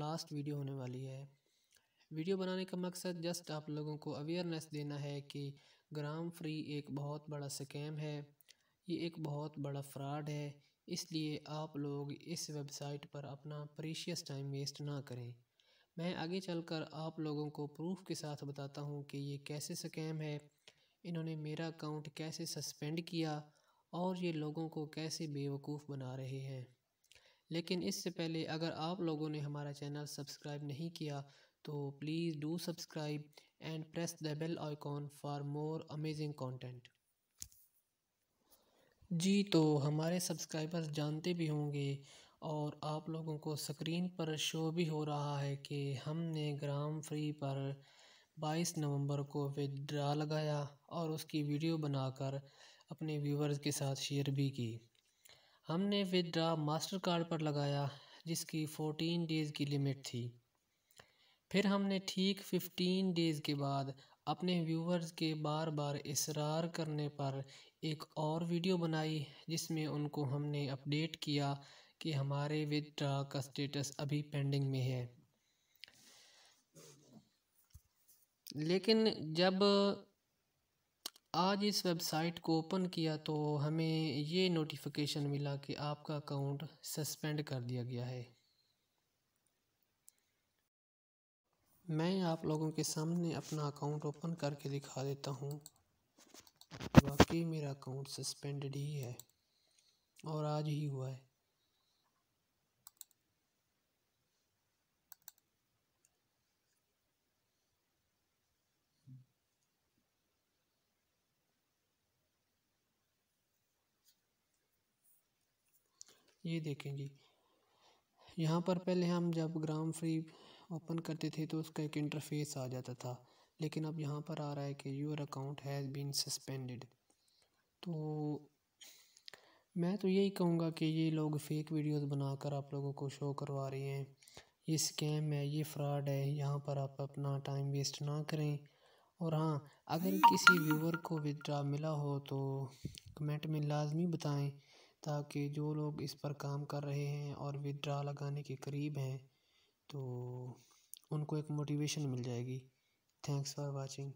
last video होने वाली है वीडियो बनाने का मकसद जस्ट आप लोगों को अवेयरनेस देना है कि ग्राम फ्री एक बहुत बड़ा स्कैम है ये एक बहुत बड़ा फ्रॉड है इसलिए आप लोग इस वेबसाइट पर अपना प्रीशियस टाइम वेस्ट ना करें मैं आगे चलकर आप लोगों को प्रूफ के साथ बताता हूँ कि ये कैसे स्कैम है इन्होंने मेरा अकाउंट कैसे सस्पेंड किया और ये लोगों को कैसे बेवकूफ़ बना रहे हैं लेकिन इससे पहले अगर आप लोगों ने हमारा चैनल सब्सक्राइब नहीं किया तो please do subscribe and press the bell icon for more amazing content जी तो हमारे सब्सक्राइबर्स जानते भी होंगे और आप लोगों को स्क्रीन पर शो भी हो रहा है कि हमने ग्राम फ्री पर 22 नवंबर को विदड्रा लगाया और उसकी वीडियो बनाकर अपने व्यूवर्स के साथ शेयर भी की हमने विदड्रा मास्टर कार्ड पर लगाया जिसकी फ़ोटीन डेज़ की लिमिट थी फिर हमने ठीक फ़िफ्टीन डेज़ के बाद अपने व्यूवर्स के बार बार इसरार करने पर एक और वीडियो बनाई जिसमें उनको हमने अपडेट किया कि हमारे विदड्रा का स्टेटस अभी पेंडिंग में है लेकिन जब आज इस वेबसाइट को ओपन किया तो हमें ये नोटिफिकेशन मिला कि आपका अकाउंट सस्पेंड कर दिया गया है मैं आप लोगों के सामने अपना अकाउंट ओपन करके दिखा देता हूँ वाकई मेरा अकाउंट सस्पेंडेड ही है और आज ही हुआ है ये देखें जी यहाँ पर पहले हम जब ग्राम फ्री ओपन करते थे तो उसका एक इंटरफेस आ जाता था लेकिन अब यहाँ पर आ रहा है कि your account has been suspended तो मैं तो यही कहूँगा कि ये लोग फेक वीडियोस बनाकर आप लोगों को शो करवा रहे हैं ये स्कैम है ये फ्रॉड है यहाँ पर आप अपना टाइम वेस्ट ना करें और हाँ अगर किसी व्यूवर को विदड्रा मिला हो तो कमेंट में लाजमी बताएँ ताकि जो लोग इस पर काम कर रहे हैं और विड्रा लगाने के करीब हैं तो उनको एक मोटिवेशन मिल जाएगी थैंक्स फॉर वाचिंग